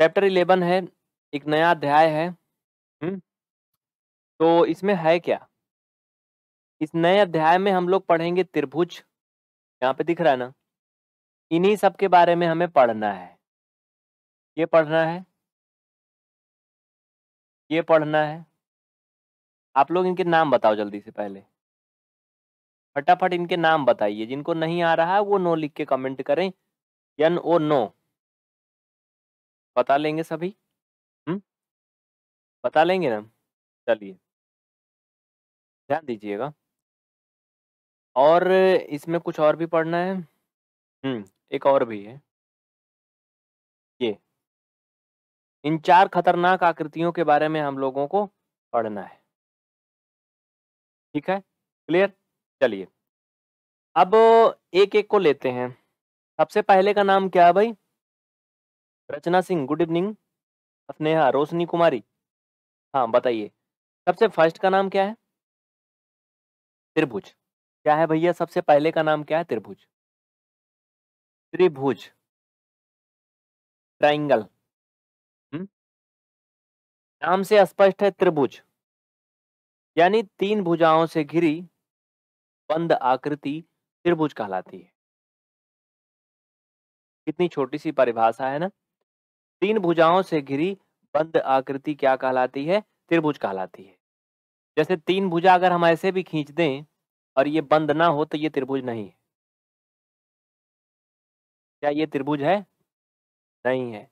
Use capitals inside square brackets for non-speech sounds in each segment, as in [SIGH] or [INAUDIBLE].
Chapter eleven है एक नया अध्याय है हुँ? तो इसमें है क्या इस नए अध्याय में हम लोग पढ़ेंगे त्रिभुज यहाँ पे दिख रहा है ना इन्हीं सब के बारे में हमें पढ़ना है ये पढ़ना है ये पढ़ना है आप लोग इनके नाम बताओ जल्दी से पहले फटाफट इनके नाम बताइए जिनको नहीं आ रहा है वो नो लिख के कमेंट करें यन ओ नो बता लेंगे सभी हम्म बता लेंगे ना चलिए ध्यान दीजिएगा और इसमें कुछ और भी पढ़ना है हम्म एक और भी है ये इन चार खतरनाक आकृतियों के बारे में हम लोगों को पढ़ना है ठीक है क्लियर चलिए अब एक एक को लेते हैं सबसे पहले का नाम क्या है भाई रचना सिंह गुड इवनिंग स्नेहा रोशनी कुमारी हाँ बताइए सबसे फर्स्ट का नाम क्या है त्रिभुज क्या है भैया सबसे पहले का नाम क्या है त्रिभुज त्रिभुज ट्राइंगल नाम से स्पष्ट है त्रिभुज यानी तीन भुजाओं से घिरी बंद आकृति त्रिभुज कहलाती है कितनी छोटी सी परिभाषा है ना तीन भुजाओं से घिरी बंद आकृति क्या कहलाती है त्रिभुज कहलाती है जैसे तीन भुजा अगर हम ऐसे भी खींच दें और ये बंद ना हो तो ये त्रिभुज नहीं है क्या ये त्रिभुज है नहीं है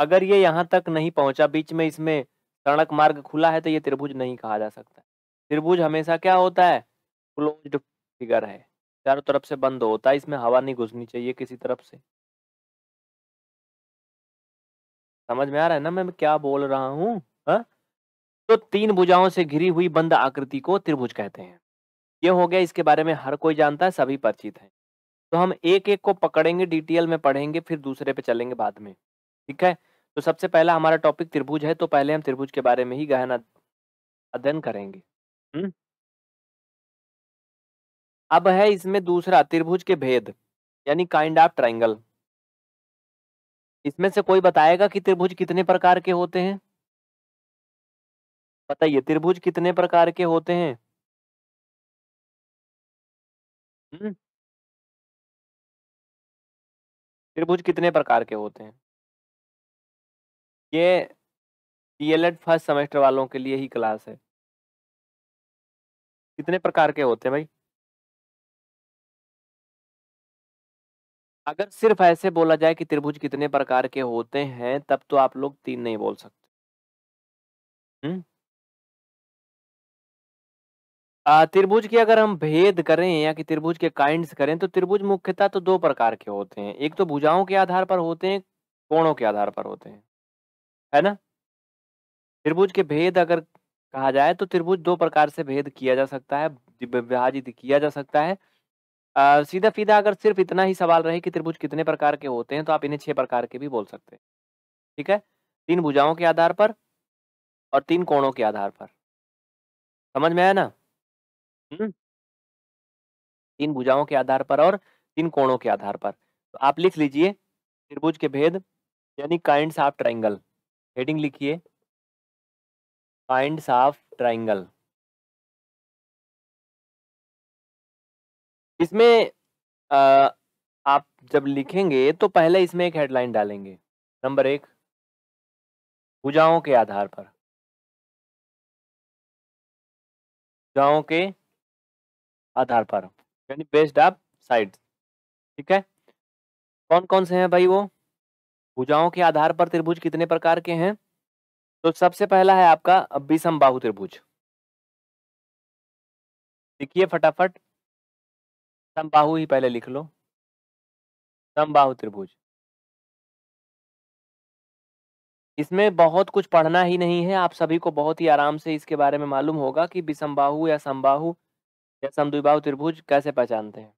अगर ये यहाँ तक नहीं पहुंचा बीच में इसमें सड़क मार्ग खुला है तो ये त्रिभुज नहीं कहा जा सकता त्रिभुज हमेशा क्या होता है क्लोज्ड फिगर है चारों तरफ से बंद होता है इसमें हवा नहीं घुसनी चाहिए किसी तरफ से समझ में आ रहा है ना मैं क्या बोल रहा हूँ हाँ? तो तीन भुजाओं से घिरी हुई बंद आकृति को त्रिभुज कहते हैं ये हो गया इसके बारे में हर कोई जानता है सभी परिचित हैं तो हम एक एक को पकड़ेंगे डिटेल में पढ़ेंगे फिर दूसरे पे चलेंगे बाद में ठीक है तो सबसे पहला हमारा टॉपिक त्रिभुज है तो पहले हम त्रिभुज के बारे में ही गहन अध्ययन करेंगे हुँ? अब है इसमें दूसरा त्रिभुज के भेद यानी काइंड ऑफ ट्राइंगल इसमें से कोई बताएगा कि त्रिभुज कितने प्रकार के होते हैं बताइए त्रिभुज कितने प्रकार के होते हैं हम्म। त्रिभुज कितने प्रकार के होते हैं ये डीएलएड फर्स्ट सेमेस्टर वालों के लिए ही क्लास है कितने प्रकार के होते हैं भाई अगर सिर्फ ऐसे बोला जाए कि त्रिभुज कितने प्रकार के होते हैं तब तो आप लोग तीन नहीं बोल सकते त्रिभुज की अगर हम भेद करें या कि त्रिभुज के काइंड करें तो त्रिभुज मुख्यतः तो दो प्रकार के होते हैं एक तो भुजाओं के आधार पर होते हैं कोणों के आधार पर होते हैं है ना त्रिभुज के भेद अगर कहा जाए तो त्रिभुज दो प्रकार से भेद किया जा सकता है विभाजित किया जा सकता है सीधा फीधा अगर सिर्फ इतना ही सवाल रहे कि त्रिभुज कितने प्रकार के होते हैं तो आप इन्हें छह प्रकार के भी बोल सकते हैं ठीक है तीन भुजाओं के आधार पर और तीन कोणों के आधार पर समझ में आया ना हम्म तीन भुजाओं के आधार पर और तीन कोणों के आधार पर तो आप लिख लीजिए त्रिभुज के भेद यानी काइंड ऑफ ट्राइंगल हेडिंग लिखिए काइंड ऑफ ट्राइंगल इसमें अ, आप जब लिखेंगे तो पहले इसमें एक हेडलाइन डालेंगे नंबर एक भुजाओं के आधार पर भुजाओं के आधार पर यानी बेस्ड आप साइड ठीक है कौन कौन से हैं भाई वो भुजाओं के आधार पर त्रिभुज कितने प्रकार के हैं तो सबसे पहला है आपका विषम बाहु त्रिभुज देखिए फटाफट समबाहु ही पहले लिख लो समबाहु त्रिभुज इसमें बहुत कुछ पढ़ना ही नहीं है आप सभी को बहुत ही आराम से इसके बारे में मालूम होगा कि विषमबाहु या समबाहु या समद्विबाहु त्रिभुज कैसे पहचानते हैं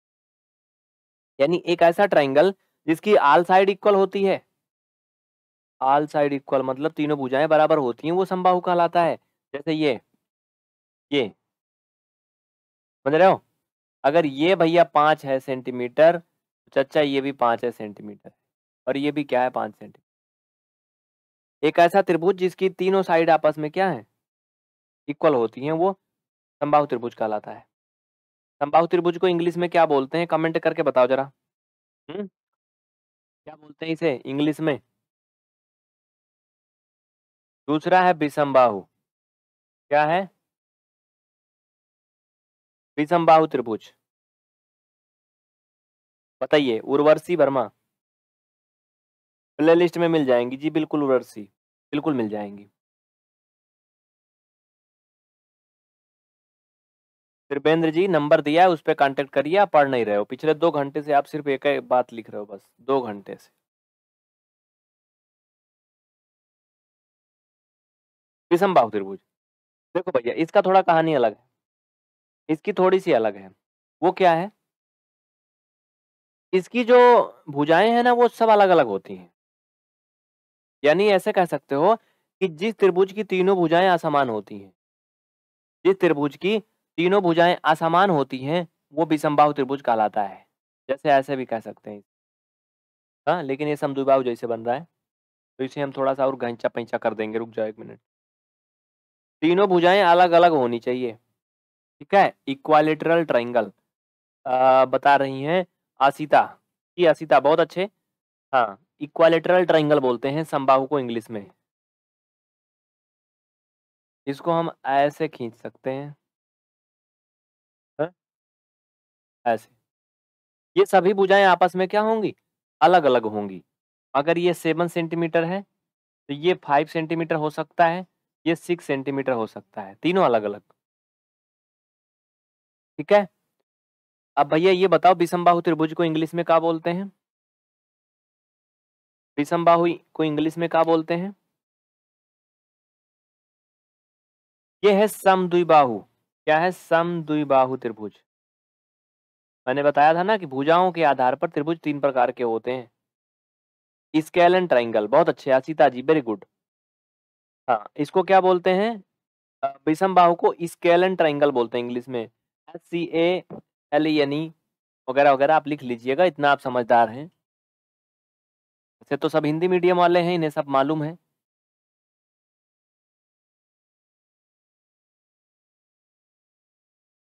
यानी एक ऐसा ट्राइंगल जिसकी आल साइड इक्वल होती है आल साइड इक्वल मतलब तीनों भुजाएं बराबर होती हैं वो समबाहु कहलाता है जैसे ये ये समझ रहे हो अगर ये भैया पांच है सेंटीमीटर चचा ये भी पांच है सेंटीमीटर और ये भी क्या है पांच सेंटीमीटर एक ऐसा त्रिभुज जिसकी तीनों साइड आपस में क्या है इक्वल होती है वो संभा त्रिभुज कहलाता है संभा त्रिभुज को इंग्लिश में क्या बोलते हैं कमेंट करके बताओ जरा हम्म क्या बोलते हैं इसे इंग्लिश में दूसरा है विषमबाहु क्या है बाहु त्रिभुज बताइए उर्वशी वर्मा प्ले लिस्ट में मिल जाएंगी जी बिल्कुल उर्वशी बिल्कुल मिल जाएंगी त्रिपेंद्र जी नंबर दिया है उस पर कॉन्टेक्ट करिए आप पढ़ नहीं रहे हो पिछले दो घंटे से आप सिर्फ एक बात लिख रहे हो बस दो घंटे से विषम बाहु त्रिभुज देखो भैया इसका थोड़ा कहानी अलग है इसकी थोड़ी सी अलग है वो क्या है इसकी जो भुजाएं हैं ना वो सब अलग अलग होती हैं यानी ऐसे कह सकते हो कि जिस त्रिभुज की तीनों भुजाएं असमान होती हैं जिस त्रिभुज की तीनों भुजाएं असमान होती हैं वो विषमबाहु त्रिभुज कहलाता है जैसे ऐसे भी कह सकते हैं हाँ लेकिन ये समुभाव जैसे बन रहा है तो इसे हम थोड़ा सा और घंचा पैंचा कर देंगे रुक जाओ एक मिनट तीनों भुजाएं अलग अलग होनी चाहिए ठीक है इक्वालिटरल ट्राइंगल बता रही हैं आसिता जी आसिता बहुत अच्छे हाँ इक्वालिटरल ट्राइंगल बोलते हैं समबाहु को इंग्लिश में इसको हम ऐसे खींच सकते हैं है? हाँ? ऐसे ये सभी भुजाएं आपस में क्या होंगी अलग अलग होंगी अगर ये सेवन सेंटीमीटर है तो ये फाइव सेंटीमीटर हो सकता है ये सिक्स सेंटीमीटर हो सकता है तीनों अलग अलग ठीक है अब भैया ये बताओ विषमबाहु त्रिभुज को इंग्लिश में क्या बोलते हैं विषमबाहु को इंग्लिश में क्या बोलते हैं ये है समद्विबाहु क्या है समद्विबाहु त्रिभुज मैंने बताया था ना कि भुजाओं के आधार पर त्रिभुज तीन प्रकार के होते हैं स्केल एंड ट्राइंगल बहुत अच्छे आशीता जी वेरी गुड हाँ इसको क्या बोलते हैं विषम बाहु को स्केल एंड ट्राइंगल बोलते हैं इंग्लिश में सी ए एल एन ई वगैरह वगैरह आप लिख लीजिएगा इतना आप समझदार हैं वैसे तो सब हिंदी मीडियम वाले हैं इन्हें सब मालूम है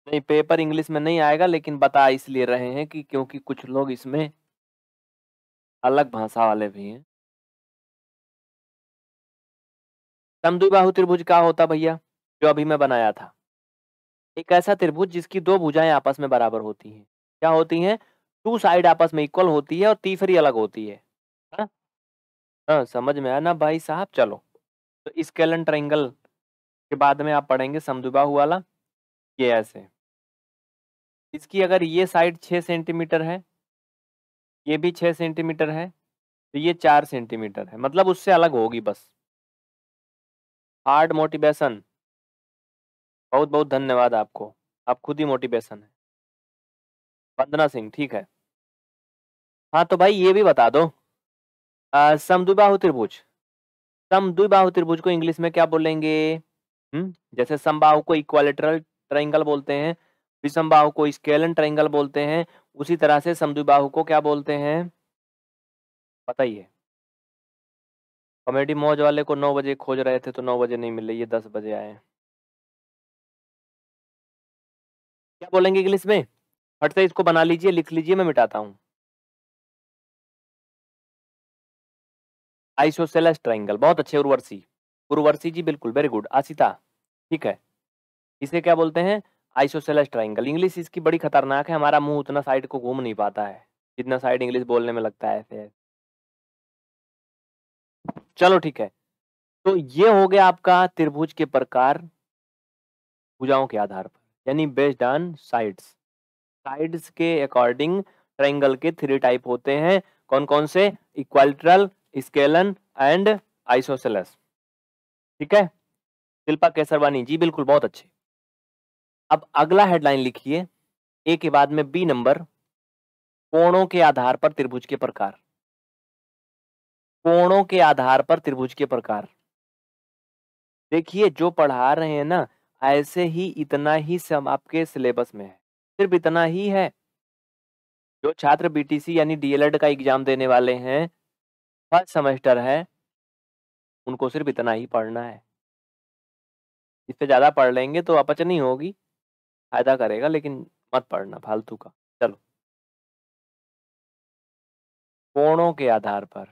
नहीं पेपर इंग्लिश में नहीं आएगा लेकिन बता इसलिए रहे हैं कि क्योंकि कुछ लोग इसमें अलग भाषा वाले भी हैं समद्विबाहु त्रिभुज क्या होता भैया जो अभी मैं बनाया था एक ऐसा त्रिभुज जिसकी दो भुजाएं आपस में बराबर होती हैं क्या होती हैं टू साइड आपस में इक्वल होती है और तीसरी अलग होती है हा? हा, समझ में आया ना भाई साहब चलो तो स्केलन ट्रायंगल के बाद में आप पढ़ेंगे समदुबाहु वाला ये ऐसे इसकी अगर ये साइड छः सेंटीमीटर है ये भी छः सेंटीमीटर है तो ये चार सेंटीमीटर है मतलब उससे अलग होगी बस हार्ड मोटिवेशन बहुत बहुत धन्यवाद आपको आप खुद ही मोटिवेशन है वंदना सिंह ठीक है हाँ तो भाई ये भी बता दो समदुबाहु त्रिभुज समदुबाहु त्रिभुज को इंग्लिश में क्या बोलेंगे हम्म जैसे समबाहु को इक्वालिटरल ट्राइंगल बोलते हैं विषमबाहु को स्केलन ट्राइंगल बोलते हैं उसी तरह से समदुबाहु को क्या बोलते हैं बताइए कॉमेडी मौज वाले को नौ बजे खोज रहे थे तो नौ बजे नहीं मिले ये दस बजे आए क्या बोलेंगे इंग्लिश में फट से इसको बना लीजिए लिख लीजिए मैं मिटाता हूँ आइसोसेलस ट्राइंगल बहुत अच्छे उर्वर्सी उर्वरसी जी बिल्कुल वेरी गुड आशिता ठीक है इसे क्या बोलते हैं आइसोसेलस ट्राइंगल इंग्लिश इसकी बड़ी खतरनाक है हमारा मुंह उतना साइड को घूम नहीं पाता है जितना साइड इंग्लिश बोलने में लगता है ऐसे चलो ठीक है तो ये हो गया आपका त्रिभुज के प्रकार पूजाओं के आधार पर यानी बेस्ड ऑन साइड्स साइड्स के अकॉर्डिंग ट्रायंगल के थ्री टाइप होते हैं कौन कौन से इक्वालिट्रल स्केलन एंड आइसोसेलस ठीक है शिल्पा केसरवानी जी बिल्कुल बहुत अच्छे अब अगला हेडलाइन लिखिए ए के बाद में बी नंबर कोणों के आधार पर त्रिभुज के प्रकार कोणों के आधार पर त्रिभुज के प्रकार देखिए जो पढ़ा रहे हैं ना ऐसे ही इतना ही सम आपके सिलेबस में है सिर्फ इतना ही है जो छात्र बीटीसी यानी डीएलएड का एग्जाम देने वाले हैं फर्स्ट सेमेस्टर है उनको सिर्फ इतना ही पढ़ना है इससे ज़्यादा पढ़ लेंगे तो अपचनी होगी फायदा करेगा लेकिन मत पढ़ना फालतू का चलो कोणों के आधार पर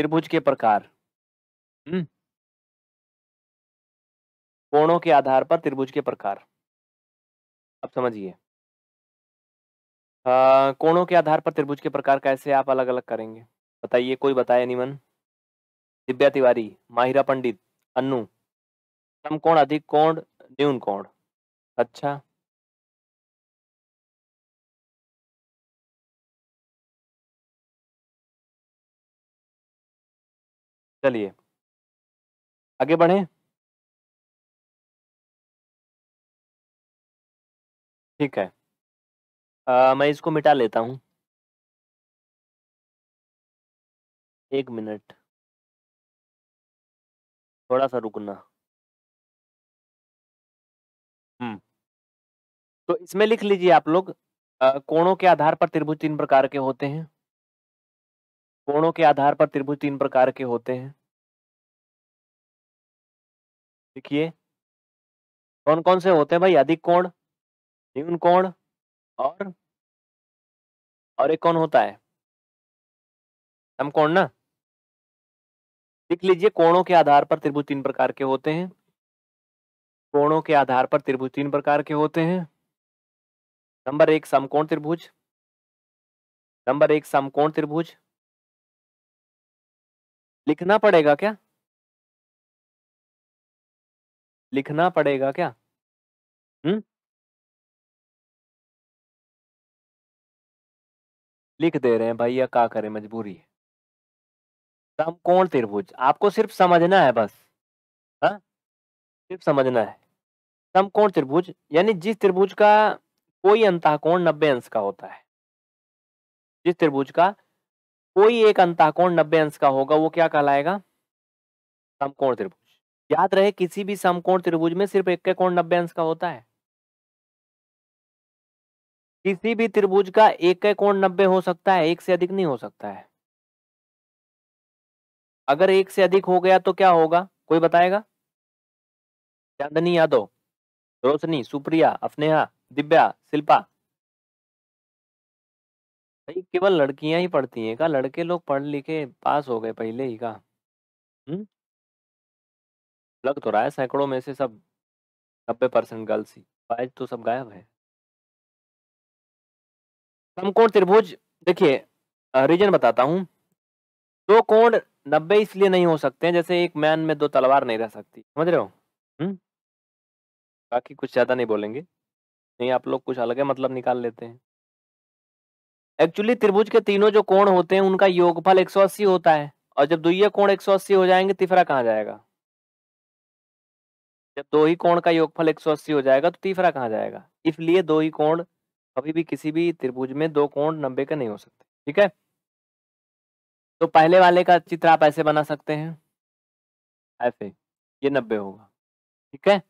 त्रिभुज के प्रकार कोणों के आधार पर त्रिभुज के प्रकार अब समझिए हाँ, कोणों के आधार पर त्रिभुज के प्रकार कैसे आप अलग अलग करेंगे बताइए कोई बताए निमन दिव्या तिवारी माहिरा पंडित अन्नू समकोण अधिक कोण न्यून कोण अच्छा चलिए आगे बढ़े ठीक है आ, मैं इसको मिटा लेता हूं एक मिनट थोड़ा सा रुकना हम्म तो इसमें लिख लीजिए आप लोग कोणों के आधार पर त्रिभुज तीन प्रकार के होते हैं कोणों के आधार पर त्रिभुज तीन प्रकार के होते हैं देखिए कौन कौन से होते हैं भाई अधिक कोण न्यून कोण और और एक कौन होता है समकोण ना लिख लीजिए कोणों के आधार पर त्रिभुज तीन प्रकार के होते हैं कोणों के आधार पर त्रिभुज तीन प्रकार के होते हैं नंबर एक समकोण त्रिभुज नंबर एक समकोण त्रिभुज लिखना पड़ेगा क्या लिखना पड़ेगा क्या हम्म लिख दे रहे हैं भैया क्या करें मजबूरी है समकोण त्रिभुज आपको सिर्फ समझना है बस हा? सिर्फ समझना है समकोण त्रिभुज यानी जिस त्रिभुज का कोई अंत कोण नब्बे अंश का होता है जिस त्रिभुज का कोई एक अंताकोण नब्बे अंश का होगा वो क्या कहलाएगा समकोण त्रिभुज याद रहे किसी भी समकोण त्रिभुज में सिर्फ एक कोण नब्बे अंश का होता है किसी भी त्रिभुज का एक कोण नब्बे हो सकता है एक से अधिक नहीं हो सकता है अगर एक से अधिक हो गया तो क्या होगा कोई बताएगा चांदनी यादव रोशनी सुप्रिया अफनेहा दिव्या शिल्पा भाई केवल लड़कियां ही पढ़ती हैं का लड़के लोग पढ़ लिखे पास हो गए पहले ही का हुँ? लग तो रहा है सैकड़ों में से सब नब्बे परसेंट गर्ल्स ही बॉयज तो सब गायब है समकोण त्रिभुज देखिए रीजन बताता हूँ दो कोण नब्बे इसलिए नहीं हो सकते हैं जैसे एक मैन में दो तलवार नहीं रह सकती समझ रहे हो बाकी कुछ ज़्यादा नहीं बोलेंगे नहीं आप लोग कुछ अलग मतलब निकाल लेते हैं एक्चुअली त्रिभुज के तीनों जो कोण होते हैं उनका योगफल 180 होता है और जब दुई कोण 180 हो जाएंगे तीसरा कहाँ जाएगा जब दो ही कोण का योगफल 180 हो जाएगा तो तीसरा कहाँ जाएगा इसलिए दो ही कोण कभी भी किसी भी त्रिभुज में दो कोण नब्बे के नहीं हो सकते ठीक है तो पहले वाले का चित्र आप ऐसे बना सकते हैं ऐसे ये नब्बे होगा ठीक है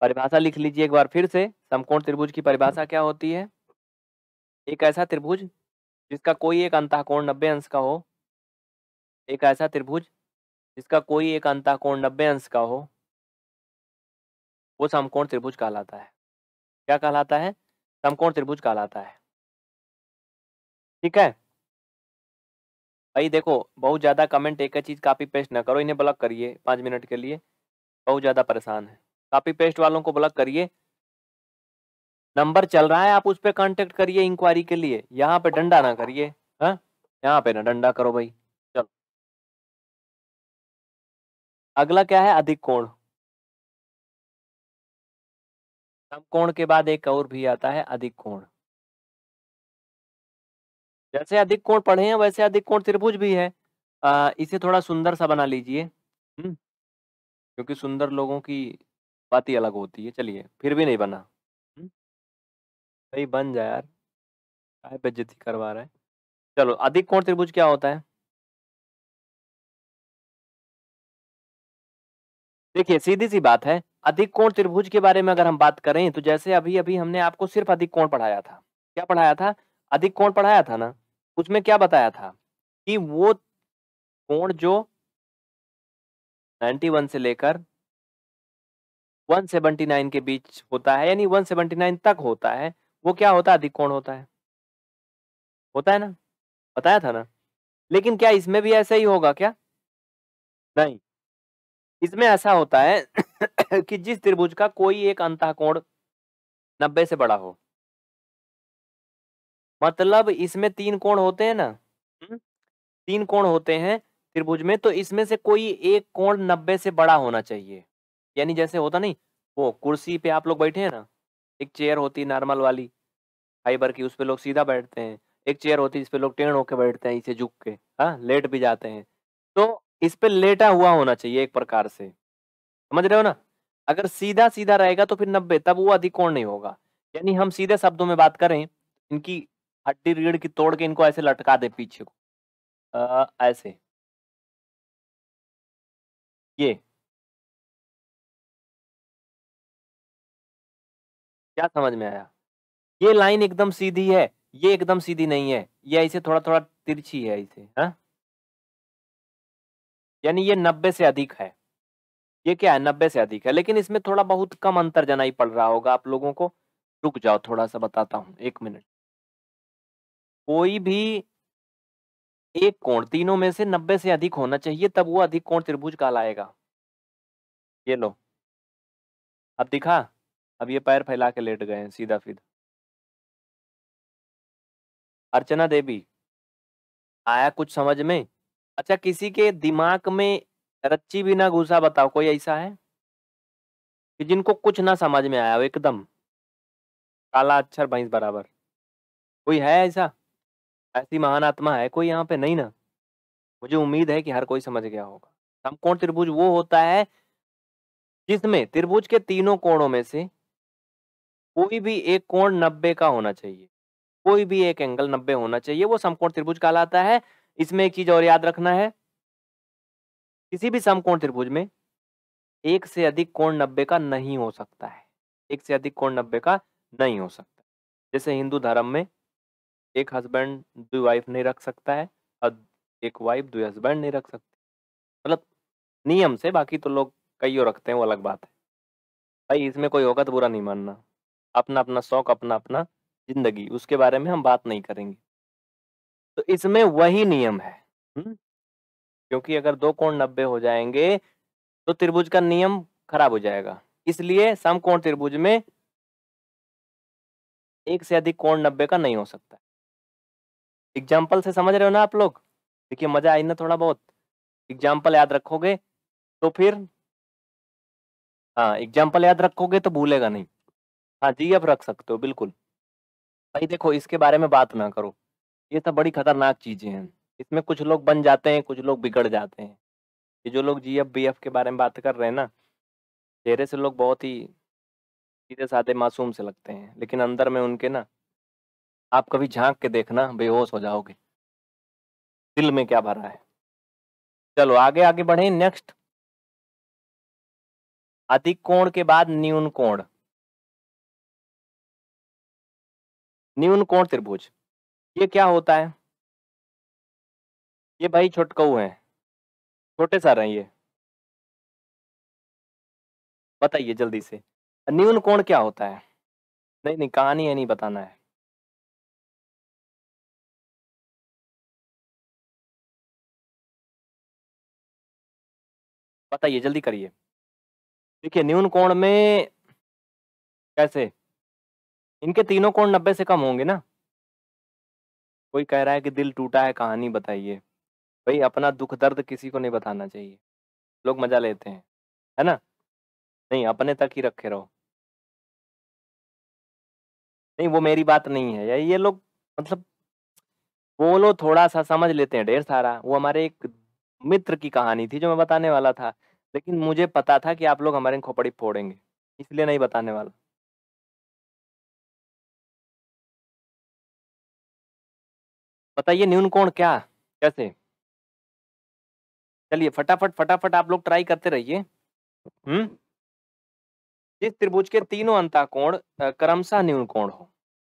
परिभाषा लिख लीजिए एक बार फिर से समकोण त्रिभुज की परिभाषा क्या होती है एक ऐसा त्रिभुज जिसका कोई एक अंत कोण नब्बे अंश का हो एक ऐसा त्रिभुज जिसका कोई एक कोण नब्बे अंश का हो वो समकोण त्रिभुज कहलाता है क्या कहलाता है समकोण त्रिभुज कहलाता है ठीक है भाई देखो बहुत ज़्यादा कमेंट एक चीज़ कापी पेस्ट ना करो इन्हें ब्लॉक करिए पांच मिनट के लिए बहुत ज़्यादा परेशान है कापी पेस्ट वालों को ब्लॉक करिए नंबर चल रहा है आप उस पर कॉन्टेक्ट करिए इंक्वायरी के लिए यहाँ पे डंडा ना करिए हाँ? यहाँ पे ना डंडा करो भाई चलो अगला क्या है अधिक कोण समकोण के बाद एक और भी आता है अधिक कोण जैसे अधिक कोण पढ़े हैं वैसे अधिक कोण त्रिभुज भी है आ, इसे थोड़ा सुंदर सा बना लीजिए हम्म। क्योंकि सुंदर लोगों की बात ही अलग होती है चलिए फिर भी नहीं बना भाई बन जाए यार काय करवा रहा है चलो अधिक कोण त्रिभुज क्या होता है देखिए सीधी सी बात है अधिक कोण त्रिभुज के बारे में अगर हम बात करें तो जैसे अभी अभी हमने आपको सिर्फ अधिक कोण पढ़ाया था क्या पढ़ाया था अधिक कोण पढ़ाया था ना उसमें क्या बताया था कि वो कोण जो 91 से लेकर 179 के बीच होता है यानी 179 तक होता है वो क्या होता है अधिक कोण होता है होता है ना बताया था ना लेकिन क्या इसमें भी ऐसा ही होगा क्या नहीं इसमें ऐसा होता है [COUGHS] कि जिस त्रिभुज का कोई एक अंत कोण नब्बे से बड़ा हो मतलब इसमें तीन कोण होते हैं ना हम्म। तीन कोण होते हैं त्रिभुज में तो इसमें से कोई एक कोण नब्बे से बड़ा होना चाहिए यानी जैसे होता नहीं वो कुर्सी पे आप लोग बैठे हैं ना एक चेयर होती नॉर्मल वाली फाइबर की उस पर लोग सीधा बैठते हैं एक चेयर होती है जिसपे लोग टेढ़ होकर बैठते हैं इसे झुक के हाँ लेट भी जाते हैं तो इस पे लेटा हुआ होना चाहिए एक प्रकार से समझ रहे हो ना अगर सीधा सीधा रहेगा तो फिर नब्बे तब वो अधिक कोण नहीं होगा यानी हम सीधे शब्दों में बात करें इनकी हड्डी रीढ़ की तोड़ के इनको ऐसे लटका दे पीछे को आ, ऐसे ये क्या समझ में आया ये लाइन एकदम सीधी है ये एकदम सीधी नहीं है ये ऐसे थोड़ा थोड़ा तिरछी है ऐसे हाँ? यानी ये नब्बे से अधिक है ये क्या है नब्बे से अधिक है लेकिन इसमें थोड़ा बहुत कम अंतर जनाई पड़ रहा होगा आप लोगों को रुक जाओ थोड़ा सा बताता हूं एक मिनट कोई भी एक कोण तीनों में से नब्बे से अधिक होना चाहिए तब वो अधिक कोण त्रिभुज कहलाएगा ये लो अब दिखा अब ये पैर फैला के लेट गए हैं सीधा सीधा अर्चना देवी आया कुछ समझ में अच्छा किसी के दिमाग में रच्ची भी ना घुसा बताओ कोई ऐसा है कि जिनको कुछ ना समझ में आया हो एकदम काला अक्षर भैंस बराबर कोई है ऐसा ऐसी महान आत्मा है कोई यहाँ पे नहीं ना मुझे उम्मीद है कि हर कोई समझ गया होगा समकोण त्रिभुज वो होता है जिसमें त्रिभुज के तीनों कोणों में से कोई भी एक कोण नब्बे का होना चाहिए कोई भी एक एंगल 90 होना चाहिए वो समकोण त्रिभुज कहलाता है इसमें एक चीज और याद रखना है किसी भी समकोण त्रिभुज में एक से अधिक कोण नब्बे का नहीं हो सकता है एक से अधिक कोण नब्बे का नहीं हो सकता जैसे हिंदू धर्म में एक हस्बैंड दो वाइफ नहीं रख सकता है और एक वाइफ दो हस्बैंड नहीं रख सकते मतलब नियम से बाकी तो लोग कईयों रखते हैं वो अलग बात है भाई इसमें कोई होगा तो बुरा नहीं मानना अपना अपना शौक अपना अपना जिंदगी उसके बारे में हम बात नहीं करेंगे तो इसमें वही नियम है क्योंकि अगर दो कोण नब्बे हो जाएंगे तो त्रिभुज का नियम खराब हो जाएगा इसलिए समकोण त्रिभुज में एक से अधिक कोण नब्बे का नहीं हो सकता एग्जाम्पल से समझ रहे हो ना आप लोग देखिए मजा आई ना थोड़ा बहुत एग्जाम्पल याद रखोगे तो फिर हाँ एग्जाम्पल याद रखोगे तो भूलेगा नहीं हाँ जी आप रख सकते हो बिल्कुल भाई देखो इसके बारे में बात ना करो ये सब बड़ी खतरनाक चीजें हैं इसमें कुछ लोग बन जाते हैं कुछ लोग बिगड़ जाते हैं ये जो लोग जी एफ बी एफ के बारे में बात कर रहे हैं ना चेहरे से लोग बहुत ही सीधे साधे मासूम से लगते हैं लेकिन अंदर में उनके ना आप कभी झांक के देखना बेहोश हो जाओगे दिल में क्या भरा है चलो आगे आगे बढ़े नेक्स्ट अधिक कोण के बाद न्यून कोण न्यून कोण त्रिभुज ये क्या होता है ये भाई छोटकऊ है छोटे सर हैं ये बताइए जल्दी से न्यून कोण क्या होता है नहीं नहीं कहानी है नहीं बताना है बताइए जल्दी करिए देखिए न्यून कोण में कैसे इनके तीनों कोण नब्बे से कम होंगे ना कोई कह रहा है कि दिल टूटा है कहानी बताइए भाई अपना दुख दर्द किसी को नहीं बताना चाहिए लोग मजा लेते हैं है ना नहीं अपने तक ही रखे रहो नहीं वो मेरी बात नहीं है या ये लोग मतलब बोलो थोड़ा सा समझ लेते हैं ढेर सारा वो हमारे एक मित्र की कहानी थी जो मैं बताने वाला था लेकिन मुझे पता था कि आप लोग हमारे खोपड़ी फोड़ेंगे इसलिए नहीं बताने वाला बताइए न्यून कोण क्या कैसे चलिए फटाफट फटाफट आप लोग ट्राई करते रहिए हम्म जिस त्रिभुज के तीनों अंताकोण क्रमशः न्यून कोण हो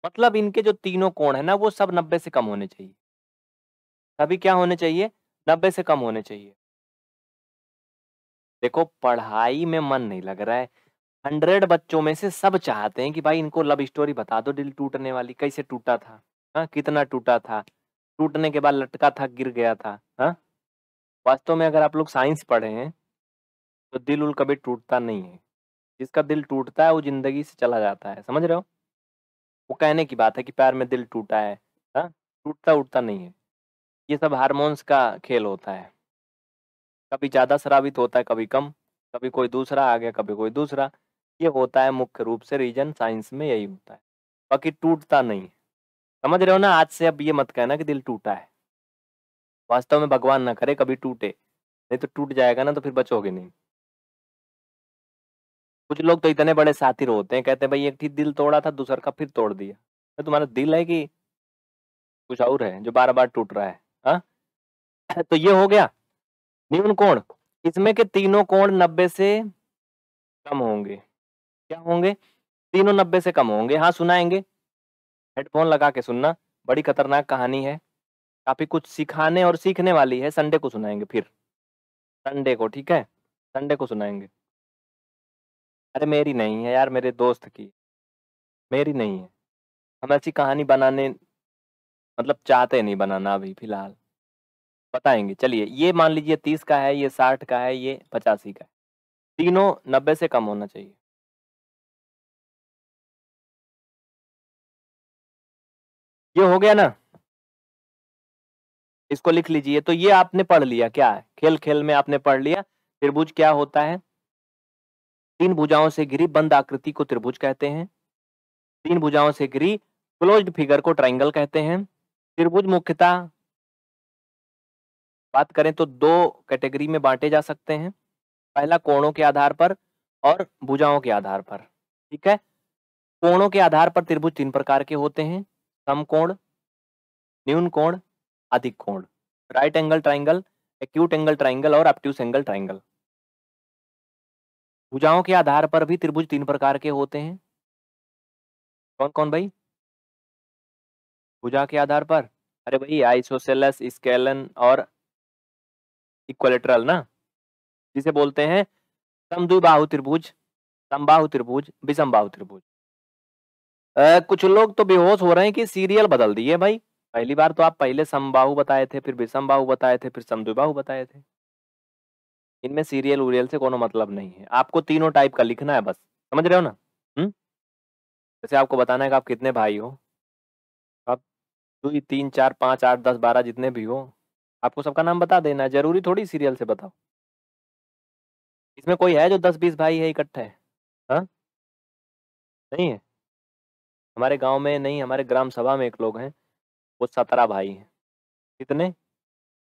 मतलब इनके जो तीनों कोण है ना वो सब नब्बे से कम होने चाहिए सभी क्या होने चाहिए नब्बे से कम होने चाहिए देखो पढ़ाई में मन नहीं लग रहा है हंड्रेड बच्चों में से सब चाहते हैं कि भाई इनको लव स्टोरी बता दो दिल टूटने वाली कैसे टूटा था हा? कितना टूटा था टूटने के बाद लटका था गिर गया था हाँ वास्तव में अगर आप लोग साइंस पढ़े हैं तो दिल उल कभी टूटता नहीं है जिसका दिल टूटता है वो जिंदगी से चला जाता है समझ रहे हो वो कहने की बात है कि पैर में दिल टूटा है हाँ? टूटता उठता नहीं है ये सब हारमोन्स का खेल होता है कभी ज़्यादा शराबित होता है कभी कम कभी कोई दूसरा आ गया कभी कोई दूसरा ये होता है मुख्य रूप से रीजन साइंस में यही होता है बाकी टूटता नहीं है समझ रहे हो ना आज से अब ये मत कहना कि दिल टूटा है वास्तव में भगवान ना करे कभी टूटे नहीं तो टूट जाएगा ना तो फिर बचोगे नहीं कुछ लोग तो इतने बड़े साथी होते हैं कहते हैं भाई एक ठीक दिल तोड़ा था दूसर का फिर तोड़ दिया तो तुम्हारा दिल है कि कुछ और है जो बार बार टूट रहा है हा? [COUGHS] तो ये हो गया न्यून कोण इसमें के तीनों कोण नब्बे से कम होंगे क्या होंगे तीनों नब्बे से कम होंगे हाँ सुनाएंगे हेडफोन लगा के सुनना बड़ी खतरनाक कहानी है काफी कुछ सिखाने और सीखने वाली है संडे को सुनाएंगे फिर संडे को ठीक है संडे को सुनाएंगे अरे मेरी नहीं है यार मेरे दोस्त की मेरी नहीं है हम ऐसी कहानी बनाने मतलब चाहते नहीं बनाना अभी फिलहाल बताएंगे चलिए ये मान लीजिए तीस का है ये साठ का है ये पचासी का है तीनों नब्बे से कम होना चाहिए ये हो गया ना इसको लिख लीजिए तो ये आपने पढ़ लिया क्या है खेल खेल में आपने पढ़ लिया त्रिभुज क्या होता है तीन भुजाओं से घिरी बंद आकृति को त्रिभुज कहते हैं तीन भुजाओं से घिरी क्लोज्ड फिगर को ट्राइंगल कहते हैं त्रिभुज मुख्यतः बात करें तो दो कैटेगरी में बांटे जा सकते हैं पहला कोणों के आधार पर और भुजाओं के आधार पर ठीक है कोणों के आधार पर त्रिभुज तीन प्रकार के होते हैं समकोण न्यून कोण अधिक कोण right angle triangle acute angle triangle और अपट्यूस एंगल ट्राइंगल भुजाओं के आधार पर भी त्रिभुज तीन प्रकार के होते हैं कौन कौन भाई भुजा के आधार पर अरे भाई आइसोसेलस स्केलन और इक्वलेटरल ना जिसे बोलते हैं समद्विबाहु त्रिभुज समबाहु त्रिभुज विषमबाहु त्रिभुज आ, कुछ लोग तो बेहोश हो रहे हैं कि सीरियल बदल दिए भाई पहली बार तो आप पहले समबाहु बताए थे फिर विषमबाहु बताए थे फिर समद्विबाहु बताए थे इनमें सीरियल उरियल से कोनो मतलब नहीं है आपको तीनों टाइप का लिखना है बस समझ रहे हो ना हम्म जैसे आपको बताना है कि आप कितने भाई हो आप दो तीन चार पाँच आठ दस बारह जितने भी हो आपको सबका नाम बता देना है जरूरी थोड़ी सीरियल से बताओ इसमें कोई है जो दस बीस भाई है इकट्ठे हाँ नहीं है हमारे गांव में नहीं हमारे ग्राम सभा में एक लोग हैं वो सतरा भाई हैं कितने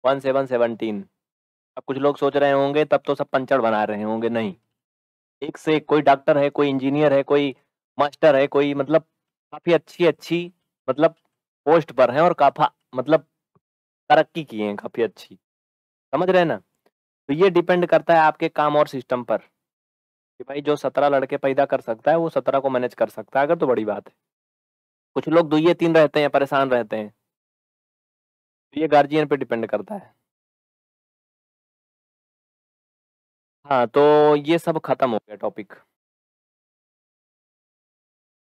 वन सेवन सेवनटीन अब कुछ लोग सोच रहे होंगे तब तो सब पंचर बना रहे होंगे नहीं एक से एक कोई डॉक्टर है कोई इंजीनियर है कोई मास्टर है कोई मतलब काफ़ी अच्छी अच्छी मतलब पोस्ट पर हैं और काफा मतलब तरक्की किए हैं काफ़ी अच्छी समझ रहे हैं ना तो ये डिपेंड करता है आपके काम और सिस्टम पर कि भाई जो सत्रह लड़के पैदा कर सकता है वो सत्रह को मैनेज कर सकता है अगर तो बड़ी बात है कुछ लोग दो ये तीन रहते हैं परेशान रहते हैं तो ये गार्जियन पे डिपेंड करता है हाँ तो ये सब खत्म हो गया टॉपिक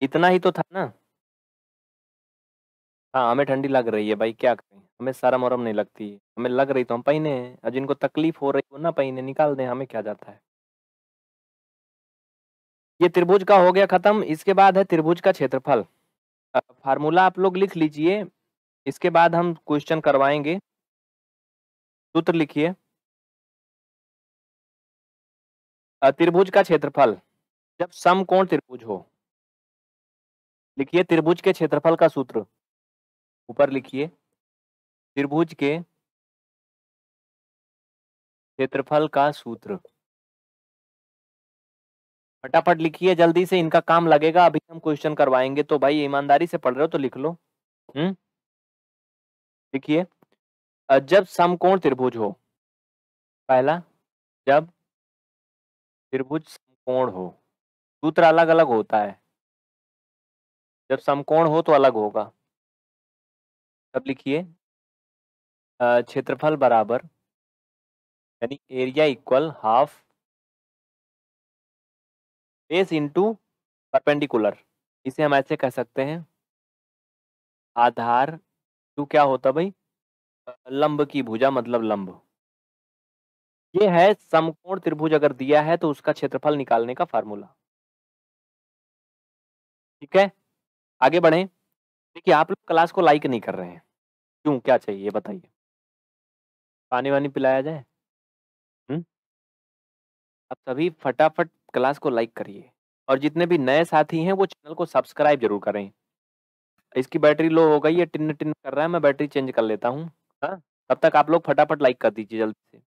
इतना ही तो था ना हाँ हमें ठंडी लग रही है भाई क्या करें हमें शर्म और नहीं लगती है हमें लग रही तो हम पहने हैं और जिनको तकलीफ हो रही हो ना पहने निकाल दें हमें क्या जाता है ये त्रिभुज का हो गया खत्म इसके बाद है त्रिभुज का क्षेत्रफल फार्मूला आप लोग लिख लीजिए इसके बाद हम क्वेश्चन करवाएंगे सूत्र लिखिए त्रिभुज का क्षेत्रफल जब समकोण त्रिभुज हो लिखिए त्रिभुज के क्षेत्रफल का सूत्र ऊपर लिखिए त्रिभुज के क्षेत्रफल का सूत्र फटाफट लिखिए जल्दी से इनका काम लगेगा अभी हम क्वेश्चन करवाएंगे तो भाई ईमानदारी से पढ़ रहे हो तो लिख लो हम्म लिखिए जब समकोण त्रिभुज हो पहला जब त्रिभुज समकोण हो सूत्र अलग अलग होता है जब समकोण हो तो अलग होगा तब लिखिए क्षेत्रफल बराबर यानी area equal half base into perpendicular इसे हम ऐसे कह सकते हैं आधार टू क्या होता भाई लंब की भुजा मतलब लंब ये है समकोण त्रिभुज अगर दिया है तो उसका क्षेत्रफल निकालने का फार्मूला ठीक है आगे बढ़े देखिए आप लोग क्लास को लाइक नहीं कर रहे हैं क्यों क्या चाहिए बताइए पानी वानी पिलाया जाए हम्म अब सभी फटाफट क्लास को लाइक करिए और जितने भी नए साथी हैं वो चैनल को सब्सक्राइब जरूर करें इसकी बैटरी लो हो गई है टिन टिन कर रहा है मैं बैटरी चेंज कर लेता हूँ हाँ, तब तक आप लोग फटाफट लाइक कर दीजिए जल्दी से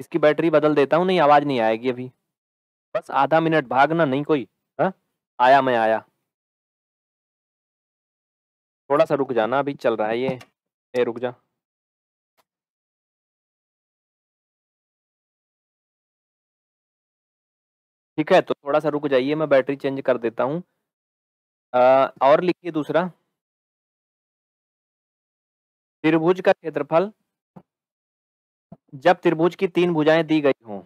इसकी बैटरी बदल देता हूँ नहीं आवाज़ नहीं आएगी अभी बस आधा मिनट भागना नहीं कोई हा? आया मैं आया थोड़ा सा रुक जाना अभी चल रहा है ये ए रुक जा ठीक है तो थोड़ा सा रुक जाइए मैं बैटरी चेंज कर देता हूँ और लिखिए दूसरा त्रिभुज का क्षेत्रफल जब त्रिभुज की तीन भुजाएं दी गई हों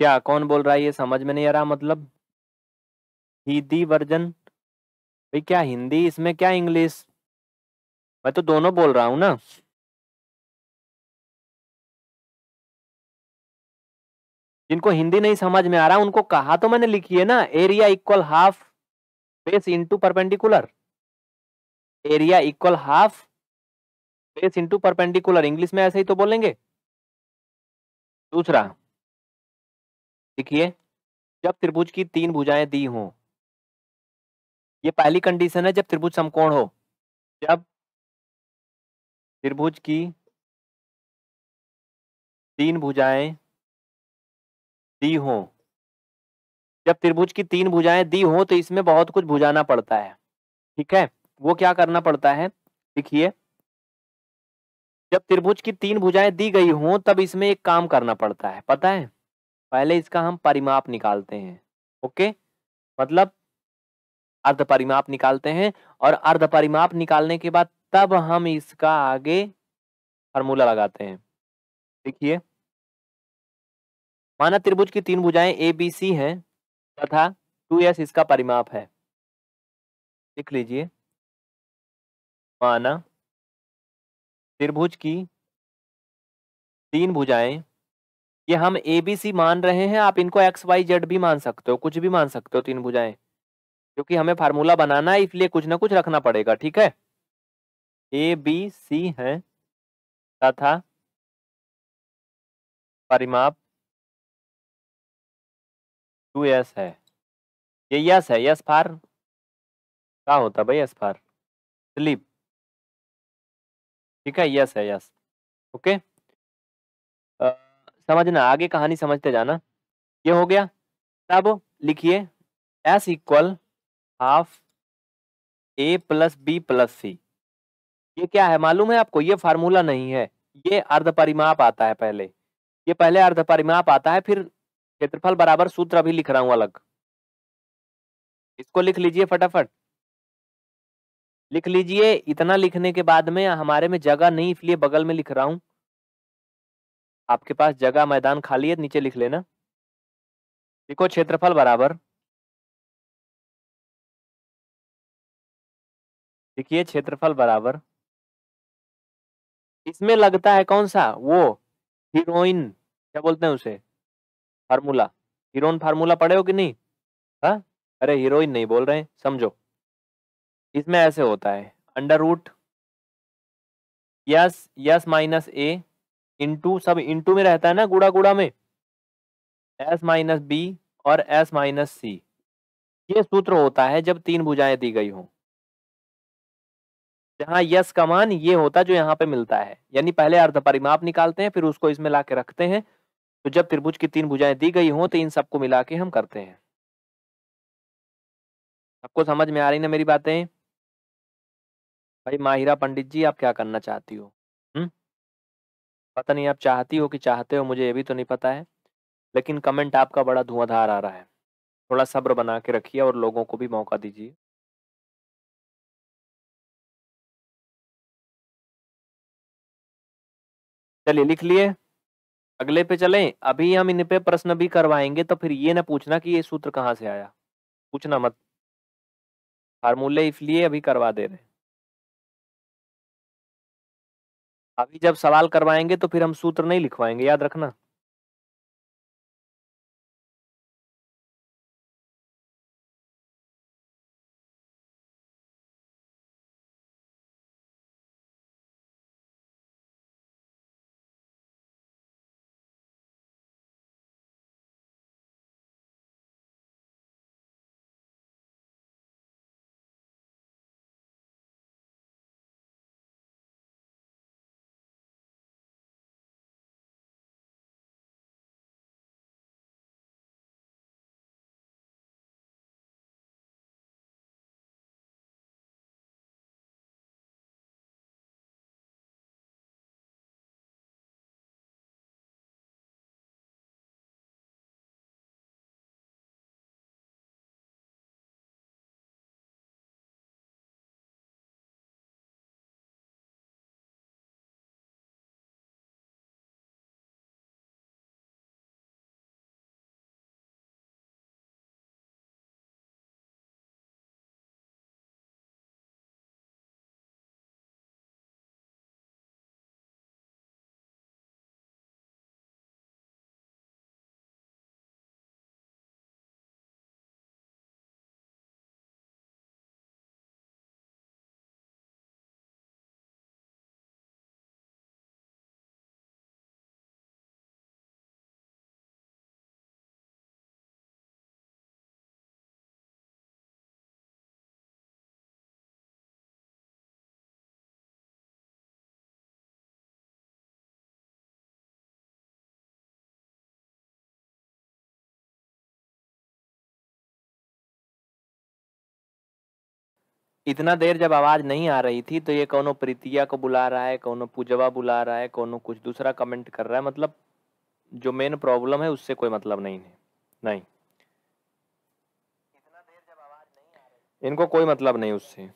क्या कौन बोल रहा है ये समझ में नहीं आ रहा मतलब हिंदी वर्जन भाई क्या हिंदी इसमें क्या इंग्लिश मैं तो दोनों बोल रहा हूं ना जिनको हिंदी नहीं समझ में आ रहा उनको कहा तो मैंने लिखी है ना area equal half base into perpendicular area equal half base into perpendicular English में ऐसे ही तो बोलेंगे दूसरा देखिए जब त्रिभुज की तीन भुजाएं दी हों ये पहली कंडीशन है जब त्रिभुज समकोण हो जब त्रिभुज की तीन भुजाएं दी हो जब त्रिभुज की तीन भुजाएं दी हो तो इसमें बहुत कुछ भुजाना पड़ता है ठीक है वो क्या करना पड़ता है देखिए जब त्रिभुज की तीन भुजाएं दी गई हों तब इसमें एक काम करना पड़ता है पता है पहले इसका हम परिमाप निकालते हैं ओके मतलब अर्ध परिमाप निकालते हैं और अर्ध परिमाप निकालने के बाद तब हम इसका आगे फार्मूला लगाते हैं देखिए माना त्रिभुज की तीन भुजाएं ए बी सी हैं तथा टू एस इसका परिमाप है लिख लीजिए माना त्रिभुज की तीन भुजाएं ये हम ए बी सी मान रहे हैं आप इनको एक्स वाई जेड भी मान सकते हो कुछ भी मान सकते हो तीन भुजाएं क्योंकि हमें फार्मूला बनाना है इसलिए कुछ ना कुछ रखना पड़ेगा ठीक है ए बी सी है तथा परिमाप टू एस है ये यस है यस फार क्या होता भाई यस फार स्लीप ठीक है यस है यस ओके समझना आगे कहानी समझते जाना ये हो गया तब लिखिए S equal half A plus B plus C ये क्या है मालूम है आपको ये फार्मूला नहीं है ये अर्ध परिमाप आता है पहले ये पहले अर्ध परिमाप आता है फिर क्षेत्रफल बराबर सूत्र अभी लिख रहा हूं अलग इसको लिख लीजिए फटाफट लिख लीजिए इतना लिखने के बाद में हमारे में जगह नहीं इसलिए बगल में लिख रहा हूं आपके पास जगह मैदान खाली है नीचे लिख लेना लिखो क्षेत्रफल बराबर देखिए क्षेत्रफल बराबर इसमें लगता है कौन सा वो हीरोइन क्या बोलते हैं उसे फार्मूला हीरोइन फार्मूला पढ़े हो कि नहीं हा? अरे हीरोइन नहीं बोल रहे हैं समझो इसमें ऐसे होता है under root S S minus A into सब इंटू में रहता है ना गुड़ा गुड़ा में एस माइनस बी और एस माइनस सी ये सूत्र होता है जब तीन भुजाएं दी गई हों जहां यस का मान ये होता जो यहाँ पे मिलता है यानी पहले अर्ध परिमाप निकालते हैं फिर उसको इसमें ला के रखते हैं तो जब त्रिभुज की तीन भुजाएं दी गई हों तो इन सबको मिला के हम करते हैं सबको समझ में आ रही ना मेरी बातें भाई माहिरा पंडित जी आप क्या करना चाहती हो पता नहीं आप चाहती हो कि चाहते हो मुझे ये भी तो नहीं पता है लेकिन कमेंट आपका बड़ा धुआंधार आ रहा है थोड़ा सब्र बना के रखिए और लोगों को भी मौका दीजिए चलिए लिख लिए अगले पे चलें अभी हम इन पे प्रश्न भी करवाएंगे तो फिर ये ना पूछना कि ये सूत्र कहाँ से आया पूछना मत फार्मूले इसलिए अभी करवा दे रहे हैं अभी जब सवाल करवाएंगे तो फिर हम सूत्र नहीं लिखवाएंगे याद रखना इतना देर जब आवाज नहीं आ रही थी तो ये कौनो प्रीतिया को बुला रहा है कौनो पूजवा बुला रहा है कौनो कुछ दूसरा कमेंट कर रहा है मतलब जो मेन प्रॉब्लम है उससे कोई मतलब नहीं है नहीं इनको कोई मतलब नहीं उससे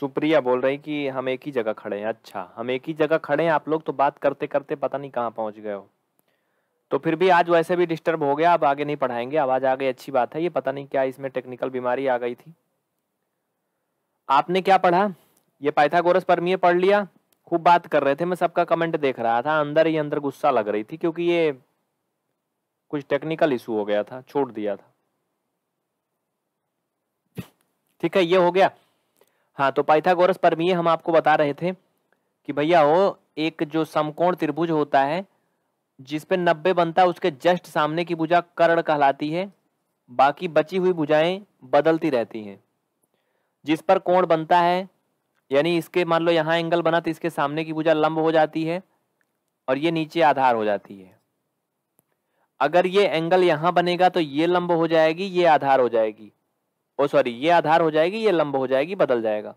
सुप्रिया बोल रही कि हम एक ही जगह खड़े हैं अच्छा हम एक ही जगह खड़े हैं आप लोग तो बात करते करते पता नहीं कहाँ पहुंच गए हो तो फिर भी आज वैसे भी डिस्टर्ब हो गया अब आगे नहीं पढ़ाएंगे आवाज़ आ गई अच्छी बात है ये पता नहीं क्या इसमें टेक्निकल बीमारी आ गई थी आपने क्या पढ़ा ये पाइथागोरस परमीय पढ़ लिया खूब बात कर रहे थे मैं सबका कमेंट देख रहा था अंदर ही अंदर गुस्सा लग रही थी क्योंकि ये कुछ टेक्निकल इशू हो गया था छोड़ दिया था ठीक है ये हो गया हाँ तो पाइथागोरस परमीय हम आपको बता रहे थे कि भैया वो एक जो समकोण त्रिभुज होता है जिस पे नब्बे बनता है उसके जस्ट सामने की भुजा करण कहलाती है बाकी बची हुई भुजाएं बदलती रहती हैं जिस पर कोण बनता है यानी इसके मान लो यहाँ एंगल बना तो इसके सामने की भुजा लंब हो जाती है और ये नीचे आधार हो जाती है अगर ये एंगल यहाँ बनेगा तो ये लंब हो जाएगी ये आधार हो जाएगी ओ सॉरी ये आधार हो जाएगी ये लंब हो जाएगी बदल जाएगा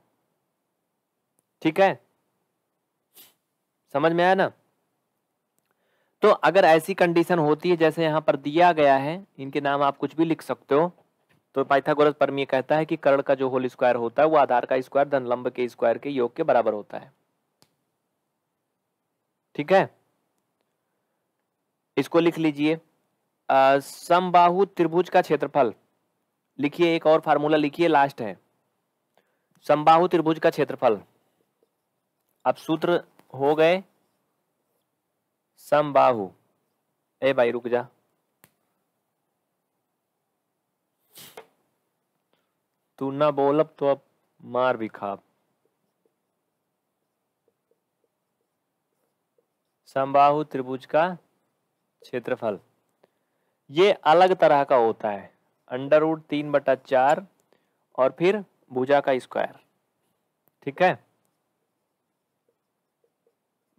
ठीक है समझ में आया ना तो अगर ऐसी कंडीशन होती है जैसे यहाँ पर दिया गया है इनके नाम आप कुछ भी लिख सकते हो तो पाइथागोरस परमीय कहता है कि कर्ण का जो होल स्क्वायर होता है वो आधार का स्क्वायर धन लंब के स्क्वायर के योग के बराबर होता है ठीक है इसको लिख लीजिए समबाहु त्रिभुज का क्षेत्रफल लिखिए एक और फार्मूला लिखिए लास्ट है समबाहु त्रिभुज का क्षेत्रफल अब सूत्र हो गए समबाहु ए भाई रुक जा तू ना बोलब तो अब मार भी खाब समबाहु त्रिभुज का क्षेत्रफल ये अलग तरह का होता है अंडर रूट तीन बटा चार और फिर भुजा का स्क्वायर ठीक है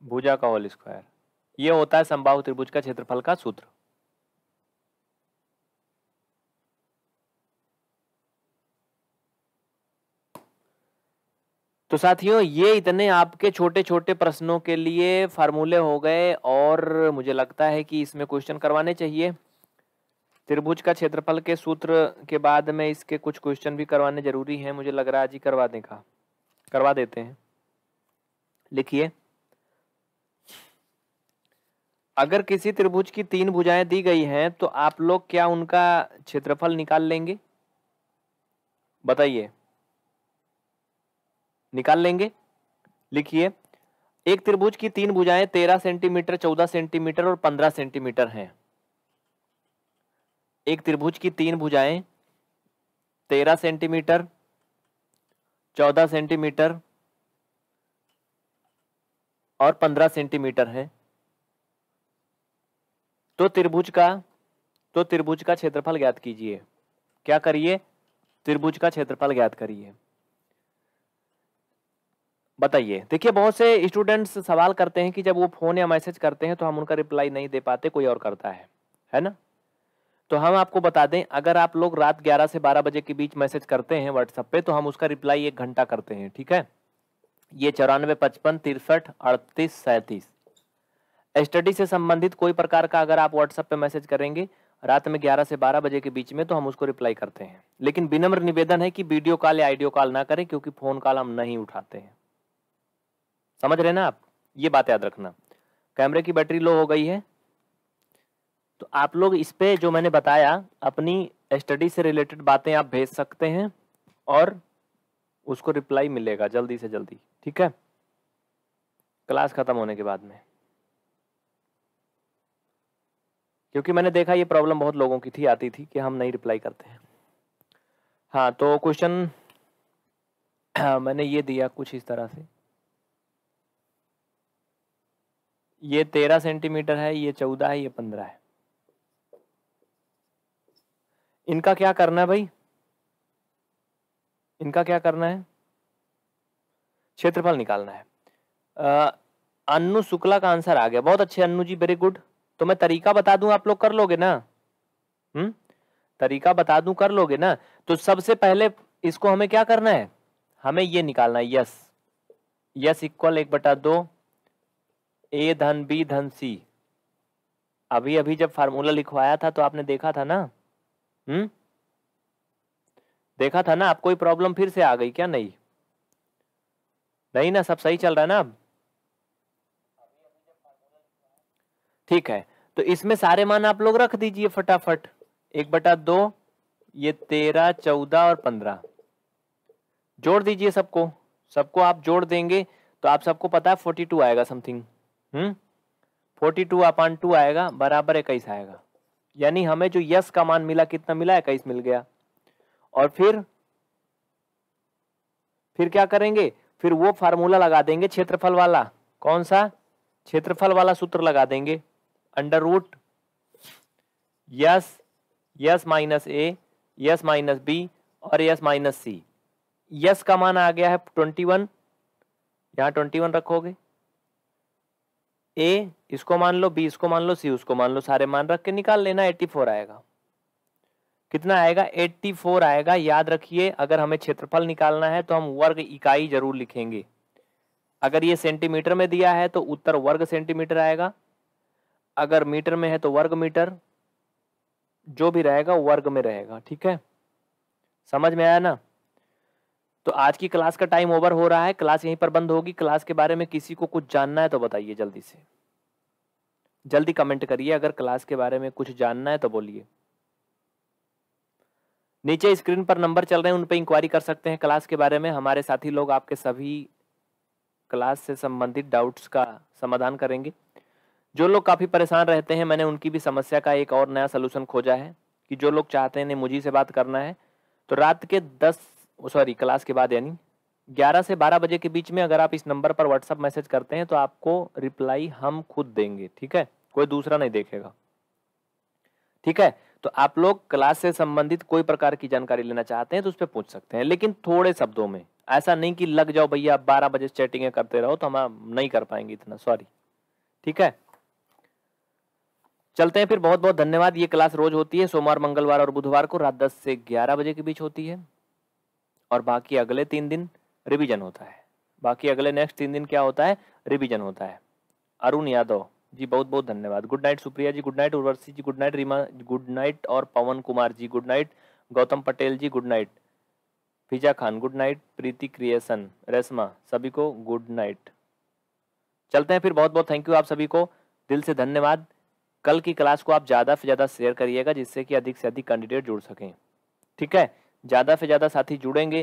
भुजा का होल स्क्वायर यह होता है संभाव त्रिभुज का क्षेत्रफल का सूत्र तो साथियों ये इतने आपके छोटे छोटे प्रश्नों के लिए फार्मूले हो गए और मुझे लगता है कि इसमें क्वेश्चन करवाने चाहिए त्रिभुज का क्षेत्रफल के सूत्र के बाद में इसके कुछ क्वेश्चन भी करवाने जरूरी हैं मुझे लग रहा है जी करवा देगा करवा देते हैं लिखिए अगर किसी त्रिभुज की तीन भुजाएं दी गई हैं तो आप लोग क्या उनका क्षेत्रफल निकाल लेंगे बताइए निकाल लेंगे लिखिए एक त्रिभुज की तीन भुजाएं तेरह सेंटीमीटर चौदह सेंटीमीटर और पंद्रह सेंटीमीटर हैं एक त्रिभुज की तीन भुजाएं तेरह सेंटीमीटर चौदह सेंटीमीटर और पंद्रह सेंटीमीटर हैं तो त्रिभुज का तो त्रिभुज का क्षेत्रफल ज्ञात कीजिए क्या करिए त्रिभुज का क्षेत्रफल ज्ञात करिए बताइए देखिए बहुत से स्टूडेंट्स सवाल करते हैं कि जब वो फोन या मैसेज करते हैं तो हम उनका रिप्लाई नहीं दे पाते कोई और करता है है ना तो हम आपको बता दें अगर आप लोग रात 11 से 12 बजे के बीच मैसेज करते हैं व्हाट्सएप पे तो हम उसका रिप्लाई एक घंटा करते हैं ठीक है ये चौरानवे पचपन तिरसठ अड़तीस सैंतीस स्टडी से संबंधित कोई प्रकार का अगर आप व्हाट्सएप पे मैसेज करेंगे रात में 11 से 12 बजे के बीच में तो हम उसको रिप्लाई करते हैं लेकिन विनम्र निवेदन है कि वीडियो कॉल या आइडियो कॉल ना करें क्योंकि फोन कॉल हम नहीं उठाते हैं समझ रहे ना आप ये बात याद रखना कैमरे की बैटरी लो हो गई है तो आप लोग इस पर जो मैंने बताया अपनी स्टडी से रिलेटेड बातें आप भेज सकते हैं और उसको रिप्लाई मिलेगा जल्दी से जल्दी ठीक है क्लास ख़त्म होने के बाद में क्योंकि मैंने देखा ये प्रॉब्लम बहुत लोगों की थी आती थी कि हम नहीं रिप्लाई करते हैं हाँ तो क्वेश्चन हाँ, मैंने ये दिया कुछ इस तरह से ये तेरह सेंटीमीटर है ये चौदह है ये पंद्रह है इनका क्या करना है भाई इनका क्या करना है क्षेत्रफल निकालना है आ, अन्नू शुक्ला का आंसर आ गया बहुत अच्छे अन्नू जी वेरी गुड तो मैं तरीका बता दूं आप लोग कर लोगे ना हम्म तरीका बता दूं कर लोगे ना तो सबसे पहले इसको हमें क्या करना है हमें ये निकालना है यस यस इक्वल एक बटा दो ए धन बी धन सी अभी अभी जब फार्मूला लिखवाया था तो आपने देखा था ना हम्म देखा था ना आपको प्रॉब्लम फिर से आ गई क्या नहीं नहीं ना सब सही चल रहा है ना अब ठीक है तो इसमें सारे मान आप लोग रख दीजिए फटाफट एक बटा दो ये तेरह चौदह और पंद्रह जोड़ दीजिए सबको सबको आप जोड़ देंगे तो आप सबको पता है फोर्टी टू आएगा something hmm forty two upon two आएगा बराबर इक्कीस आएगा यानी हमें जो यस का मान मिला कितना मिला इक्कीस मिल गया और फिर फिर क्या करेंगे फिर वो फार्मूला लगा देंगे क्षेत्रफल वाला कौन सा क्षेत्रफल वाला सूत्र लगा देंगे under root S S minus A S minus B और यस माइनस सी यस का मान आ गया है ट्वेंटी वन यहाँ ट्वेंटी वन रखोगे ए इसको मान लो बी इसको मान लो सी उसको मान लो सारे मान रख के निकाल लेना एट्टी फोर आएगा कितना आएगा एट्टी फोर आएगा याद रखिए अगर हमें क्षेत्रफल निकालना है तो हम वर्ग इकाई जरूर लिखेंगे अगर ये सेंटीमीटर में दिया है तो उत्तर वर्ग सेंटीमीटर आएगा अगर मीटर में है तो वर्ग मीटर जो भी रहेगा वर्ग में रहेगा ठीक है समझ में आया ना तो आज की क्लास का टाइम ओवर हो रहा है क्लास यहीं पर बंद होगी क्लास के बारे में किसी को कुछ जानना है तो बताइए जल्दी से जल्दी कमेंट करिए अगर क्लास के बारे में कुछ जानना है तो बोलिए नीचे स्क्रीन पर नंबर चल रहे हैं उन पर इंक्वायरी कर सकते हैं क्लास के बारे में हमारे साथी लोग आपके सभी क्लास से संबंधित डाउट्स का समाधान करेंगे जो लोग काफ़ी परेशान रहते हैं मैंने उनकी भी समस्या का एक और नया सलूशन खोजा है कि जो लोग चाहते हैं मुझी से बात करना है तो रात के दस सॉरी क्लास के बाद यानी ग्यारह से बारह बजे के बीच में अगर आप इस नंबर पर व्हाट्सअप मैसेज करते हैं तो आपको रिप्लाई हम खुद देंगे ठीक है कोई दूसरा नहीं देखेगा ठीक है तो आप लोग क्लास से संबंधित कोई प्रकार की जानकारी लेना चाहते हैं तो उस पर पूछ सकते हैं लेकिन थोड़े शब्दों में ऐसा नहीं कि लग जाओ भैया आप बारह बजे चैटिंग करते रहो तो हम नहीं कर पाएंगे इतना सॉरी ठीक है चलते हैं फिर बहुत बहुत धन्यवाद ये क्लास रोज होती है सोमवार मंगलवार और बुधवार को रात दस से ग्यारह बजे के बीच होती है और बाकी अगले तीन दिन रिविजन होता है बाकी अगले नेक्स्ट तीन दिन क्या होता है रिविजन होता है अरुण यादव जी बहुत बहुत धन्यवाद good night Supriya ji good night Urvashi ji good night Reema good night और Pawan Kumar ji good night Gautam Patel ji good night Fiza Khan good night Preeti creation Reshma सभी को गुड नाइट चलते हैं फिर बहुत बहुत थैंक यू आप सभी को दिल से धन्यवाद कल की क्लास को आप ज़्यादा से ज़्यादा शेयर करिएगा जिससे कि अधिक से अधिक कैंडिडेट जुड़ सकें ठीक है ज़्यादा से ज़्यादा साथी जुड़ेंगे